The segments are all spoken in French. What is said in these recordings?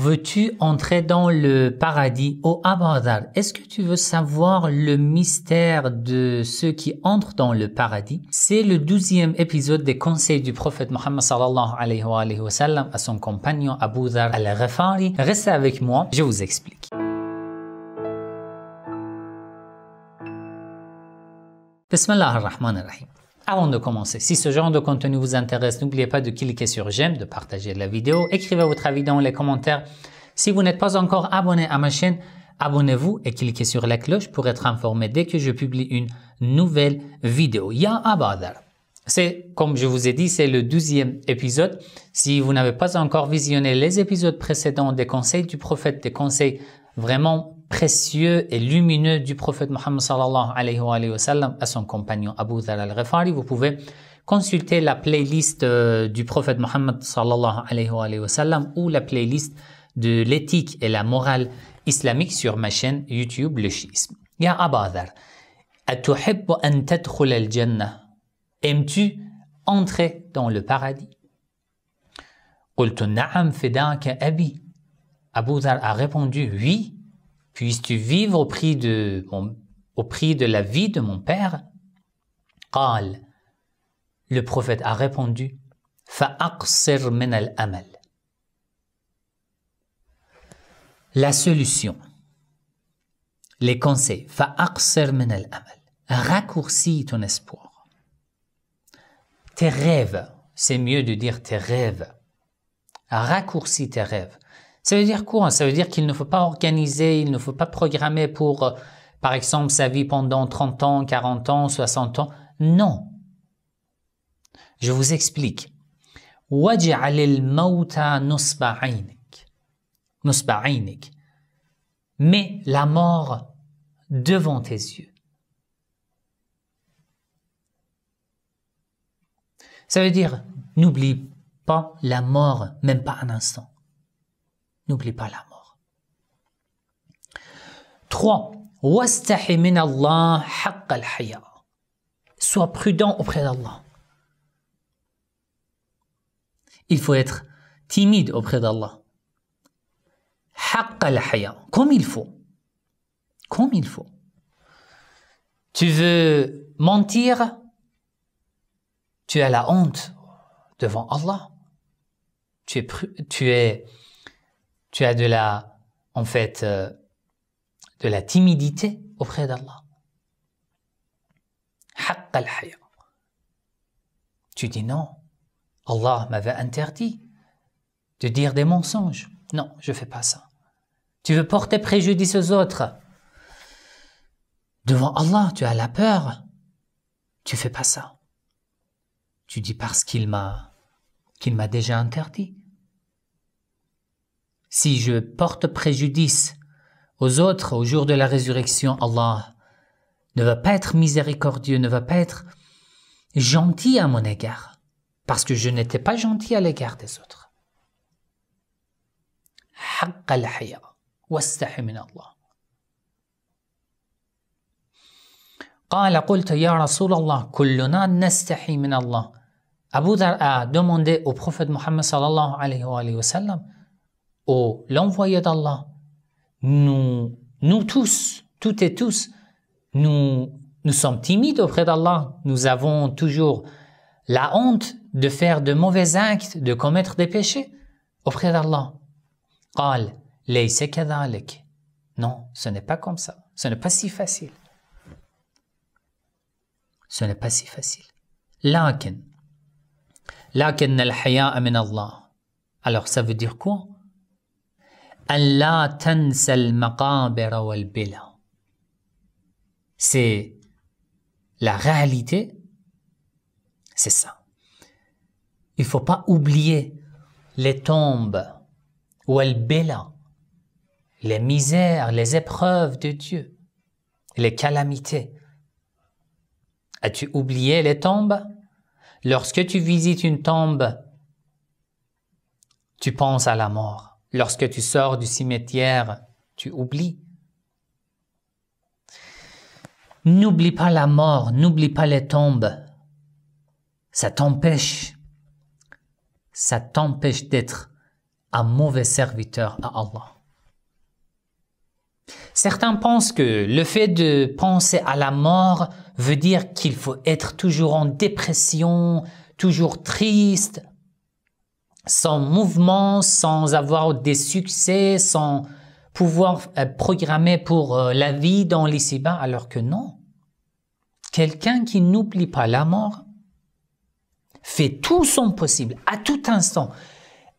veux-tu entrer dans le paradis au Abadar Est-ce que tu veux savoir le mystère de ceux qui entrent dans le paradis C'est le douzième épisode des conseils du prophète Mohammed sallallahu alayhi wa, à son compagnon Abu Dhar al rafari Restez avec moi, je vous explique. Bismillah ar-Rahman ar-Rahim. Avant de commencer, si ce genre de contenu vous intéresse, n'oubliez pas de cliquer sur j'aime, de partager la vidéo, écrivez votre avis dans les commentaires. Si vous n'êtes pas encore abonné à ma chaîne, abonnez-vous et cliquez sur la cloche pour être informé dès que je publie une nouvelle vidéo. Ya Abadar. C'est, comme je vous ai dit, c'est le douzième épisode. Si vous n'avez pas encore visionné les épisodes précédents des conseils du prophète, des conseils vraiment précieux et lumineux du prophète Mohammed sallallahu alayhi wa sallam à son compagnon Abu Dhar al ghifari Vous pouvez consulter la playlist euh, du prophète Mohammed sallallahu alayhi wa sallam ou la playlist de l'éthique et la morale islamique sur ma chaîne YouTube Le Chiisme. Ya Abu Dhar, an tadkhul al-jannah? Aimes-tu entrer dans le paradis? قلت naam فداك abi Abu Dhar a répondu oui. Puisses-tu vivre au prix, de au prix de la vie de mon père قال Le prophète a répondu فأقصر al amal La solution Les conseils فأقصر al amal Raccourcis ton espoir Tes rêves, c'est mieux de dire tes rêves. Raccourcis tes rêves. Ça veut dire quoi Ça veut dire qu'il ne faut pas organiser, il ne faut pas programmer pour, euh, par exemple, sa vie pendant 30 ans, 40 ans, 60 ans. Non. Je vous explique. Mais la mort devant tes yeux. Ça veut dire, n'oublie pas la mort, même pas un instant. N'oublie pas la mort. 3. Sois prudent auprès d'Allah. Il faut être timide auprès d'Allah. Comme il faut. Comme il faut. Tu veux mentir Tu as la honte devant Allah. Tu es, tu es tu as de la, en fait, euh, de la timidité auprès d'Allah. Tu dis non, Allah m'avait interdit de dire des mensonges. Non, je ne fais pas ça. Tu veux porter préjudice aux autres. Devant Allah, tu as la peur. Tu fais pas ça. Tu dis parce qu'il m'a qu'il m'a déjà interdit si je porte préjudice aux autres au jour de la résurrection, Allah ne va pas être miséricordieux, ne va pas être gentil à mon égard, parce que je n'étais pas gentil à l'égard des autres. قال قلت يا رسول الله كلنا نستحي من الله Abu Dhar a demandé au prophète Mohammed sallallahu alayhi wa sallam ô l'envoyé d'Allah, nous, nous tous, toutes et tous, nous, nous sommes timides auprès d'Allah. Nous avons toujours la honte de faire de mauvais actes, de commettre des péchés auprès d'Allah. Non, ce n'est pas comme ça. Ce n'est pas si facile. Ce n'est pas si facile. Allah. Alors ça veut dire quoi Allah maqabir C'est la réalité, c'est ça. Il ne faut pas oublier les tombes ou les béla, les misères, les épreuves de Dieu, les calamités. As-tu oublié les tombes Lorsque tu visites une tombe, tu penses à la mort. Lorsque tu sors du cimetière, tu oublies. N'oublie pas la mort, n'oublie pas les tombes. Ça t'empêche. Ça t'empêche d'être un mauvais serviteur à Allah. Certains pensent que le fait de penser à la mort veut dire qu'il faut être toujours en dépression, toujours triste, sans mouvement, sans avoir des succès, sans pouvoir euh, programmer pour euh, la vie dans l'ici-bas, alors que non. Quelqu'un qui n'oublie pas la mort fait tout son possible, à tout instant,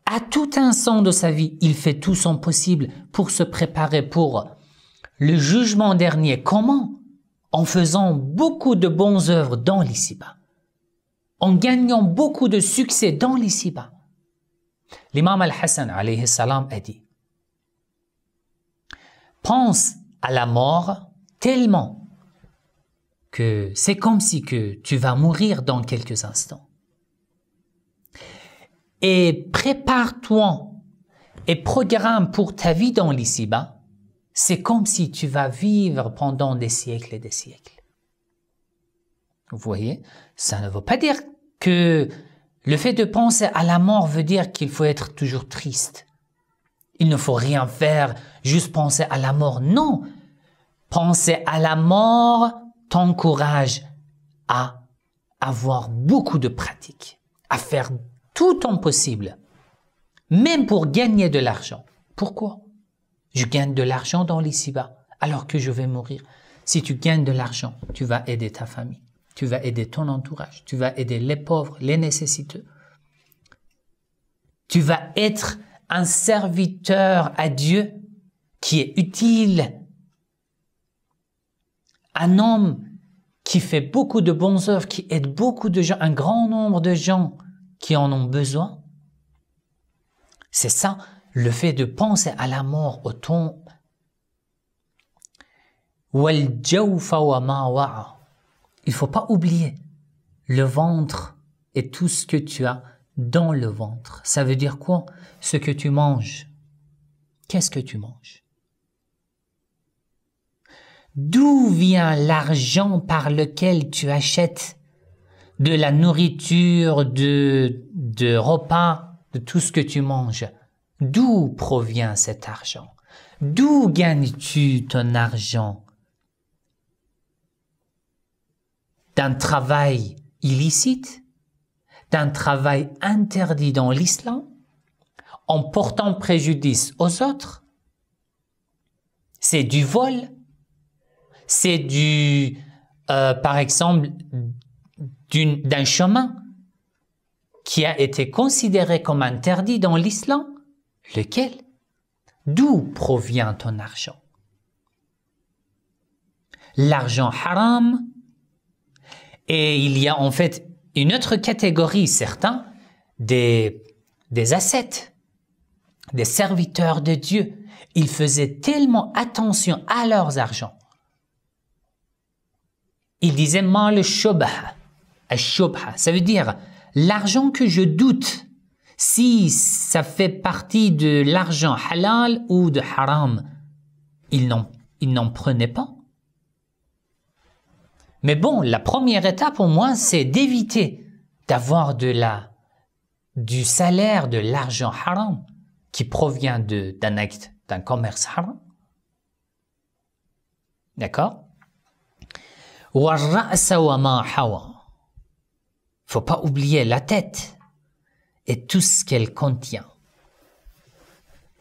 à tout instant de sa vie, il fait tout son possible pour se préparer pour le jugement dernier. Comment En faisant beaucoup de bonnes œuvres dans l'ici-bas, en gagnant beaucoup de succès dans l'ici-bas. L'imam al-Hassan alayhi salam a dit Pense à la mort tellement que c'est comme si que tu vas mourir dans quelques instants. Et prépare-toi et programme pour ta vie dans l'ici-bas, c'est comme si tu vas vivre pendant des siècles et des siècles. Vous voyez, ça ne veut pas dire que le fait de penser à la mort veut dire qu'il faut être toujours triste. Il ne faut rien faire, juste penser à la mort. Non. Penser à la mort t'encourage à avoir beaucoup de pratiques, à faire tout ton possible, même pour gagner de l'argent. Pourquoi Je gagne de l'argent dans l'ici-bas, alors que je vais mourir. Si tu gagnes de l'argent, tu vas aider ta famille. Tu vas aider ton entourage. Tu vas aider les pauvres, les nécessiteux. Tu vas être un serviteur à Dieu qui est utile. Un homme qui fait beaucoup de bonnes œuvres, qui aide beaucoup de gens, un grand nombre de gens qui en ont besoin. C'est ça, le fait de penser à la mort, au ton il faut pas oublier le ventre et tout ce que tu as dans le ventre. Ça veut dire quoi Ce que tu manges. Qu'est-ce que tu manges D'où vient l'argent par lequel tu achètes de la nourriture, de, de repas, de tout ce que tu manges D'où provient cet argent D'où gagnes-tu ton argent d'un travail illicite, d'un travail interdit dans l'islam, en portant préjudice aux autres. C'est du vol. C'est du, euh, par exemple, d'un chemin qui a été considéré comme interdit dans l'islam. Lequel D'où provient ton argent L'argent haram et il y a en fait une autre catégorie, certains, des, des ascètes, des serviteurs de Dieu. Ils faisaient tellement attention à leurs argent. Ils disaient mal shubha. Ça veut dire l'argent que je doute si ça fait partie de l'argent halal ou de haram. Ils n'en prenaient pas. Mais bon, la première étape au moins, c'est d'éviter d'avoir de la, du salaire, de l'argent haram qui provient d'un acte, d'un commerce haram. D'accord faut pas oublier la tête et tout ce qu'elle contient.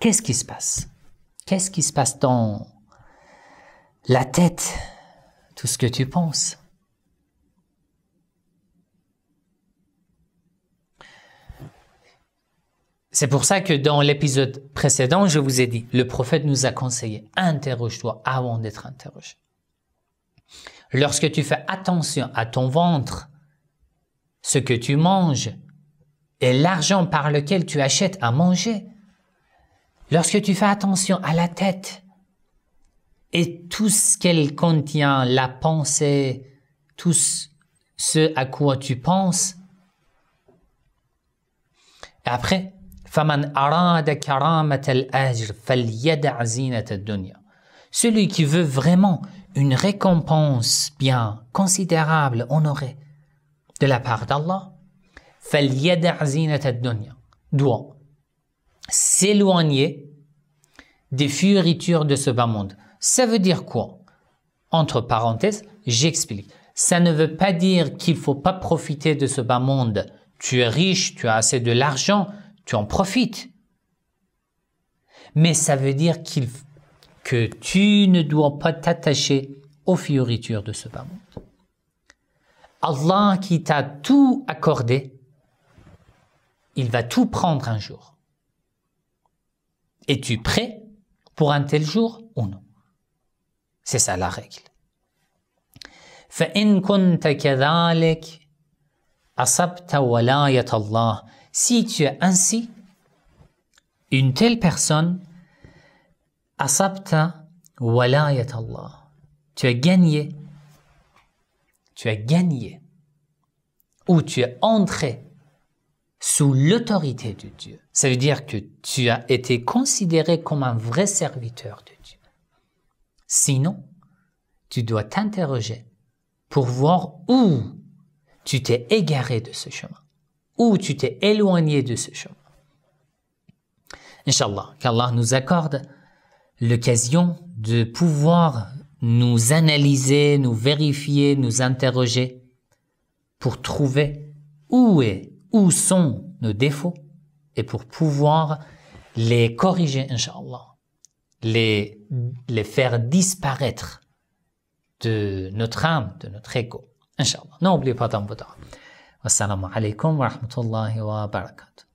Qu'est-ce qui se passe Qu'est-ce qui se passe dans la tête tout ce que tu penses. C'est pour ça que dans l'épisode précédent, je vous ai dit, le prophète nous a conseillé, interroge-toi avant d'être interrogé. Lorsque tu fais attention à ton ventre, ce que tu manges et l'argent par lequel tu achètes à manger, lorsque tu fais attention à la tête, et tout ce qu'elle contient, la pensée, tout ce à quoi tu penses. Et après, celui qui veut vraiment une récompense bien considérable, honorée de la part d'Allah, doit s'éloigner des furitures de ce bas monde. Ça veut dire quoi Entre parenthèses, j'explique. Ça ne veut pas dire qu'il faut pas profiter de ce bas monde. Tu es riche, tu as assez de l'argent, tu en profites. Mais ça veut dire que tu ne dois pas t'attacher aux fioritures de ce bas monde. Allah qui t'a tout accordé, il va tout prendre un jour. Es-tu prêt pour un tel jour ou non c'est ça la règle. Si tu es ainsi, une telle personne, asabta Tu as gagné. Tu as gagné. Ou tu es entré sous l'autorité de Dieu. Ça veut dire que tu as été considéré comme un vrai serviteur de Dieu. Sinon, tu dois t'interroger pour voir où tu t'es égaré de ce chemin, où tu t'es éloigné de ce chemin. Inch'Allah, qu'Allah nous accorde l'occasion de pouvoir nous analyser, nous vérifier, nous interroger pour trouver où est, où sont nos défauts et pour pouvoir les corriger, Inch'Allah les, les faire disparaître de notre âme, de notre ego. Inch'Allah. N'oubliez pas d'en Assalamu alaikum wa rahmatullahi wa barakatuh.